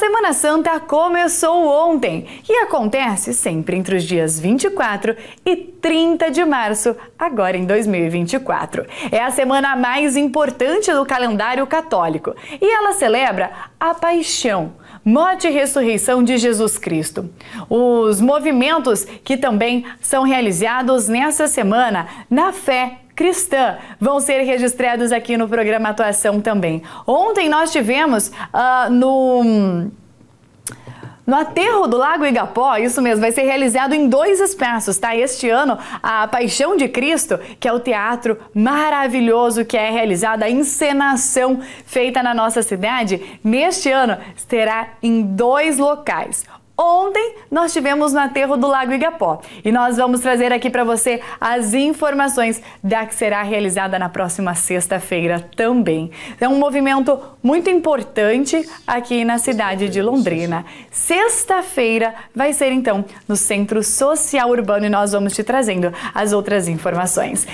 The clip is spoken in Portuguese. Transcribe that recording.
Semana Santa começou ontem e acontece sempre entre os dias 24 e 30 de março, agora em 2024. É a semana mais importante do calendário católico e ela celebra a Paixão, Morte e Ressurreição de Jesus Cristo. Os movimentos que também são realizados nessa semana na fé cristã vão ser registrados aqui no programa Atuação também. Ontem nós tivemos uh, no no aterro do Lago Igapó, isso mesmo, vai ser realizado em dois espaços, tá? Este ano, a Paixão de Cristo, que é o teatro maravilhoso que é realizado, a encenação feita na nossa cidade, neste ano será em dois locais. Ontem nós tivemos no aterro do Lago Igapó e nós vamos trazer aqui para você as informações da que será realizada na próxima sexta-feira também. É um movimento muito importante aqui na cidade de Londrina. Sexta-feira vai ser então no Centro Social Urbano e nós vamos te trazendo as outras informações.